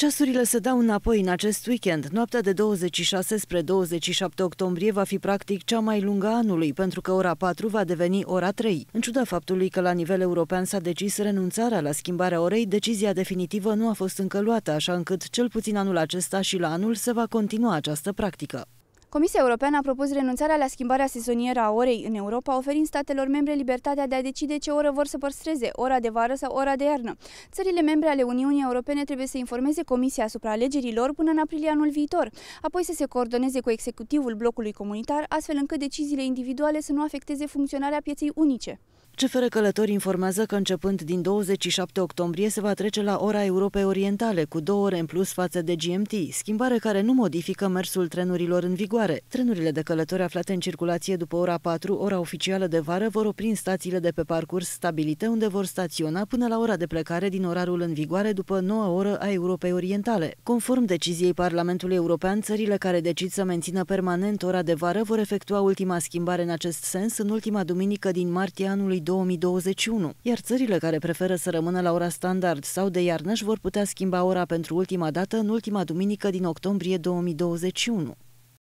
Ceasurile se dau înapoi în acest weekend. Noaptea de 26 spre 27 octombrie va fi practic cea mai lungă a anului, pentru că ora 4 va deveni ora 3. În ciuda faptului că la nivel european s-a decis renunțarea la schimbarea orei, decizia definitivă nu a fost încă luată, așa încât cel puțin anul acesta și la anul se va continua această practică. Comisia Europeană a propus renunțarea la schimbarea sezonieră a orei în Europa, oferind statelor membre libertatea de a decide ce oră vor să păstreze, ora de vară sau ora de iarnă. Țările membre ale Uniunii Europene trebuie să informeze Comisia asupra alegerilor până în aprilie anul viitor, apoi să se coordoneze cu executivul blocului comunitar, astfel încât deciziile individuale să nu afecteze funcționarea pieței unice. CFR Călători informează că începând din 27 octombrie se va trece la ora Europei Orientale, cu două ore în plus față de GMT, schimbare care nu modifică mersul trenurilor în vigoare. Trenurile de călători aflate în circulație după ora 4, ora oficială de vară, vor opri în stațiile de pe parcurs stabilite, unde vor staționa până la ora de plecare din orarul în vigoare după 9 oră a Europei Orientale. Conform deciziei Parlamentului European, țările care decid să mențină permanent ora de vară vor efectua ultima schimbare în acest sens în ultima duminică din martie anului anului 2021, iar țările care preferă să rămână la ora standard sau de iarnă își vor putea schimba ora pentru ultima dată în ultima duminică din octombrie 2021.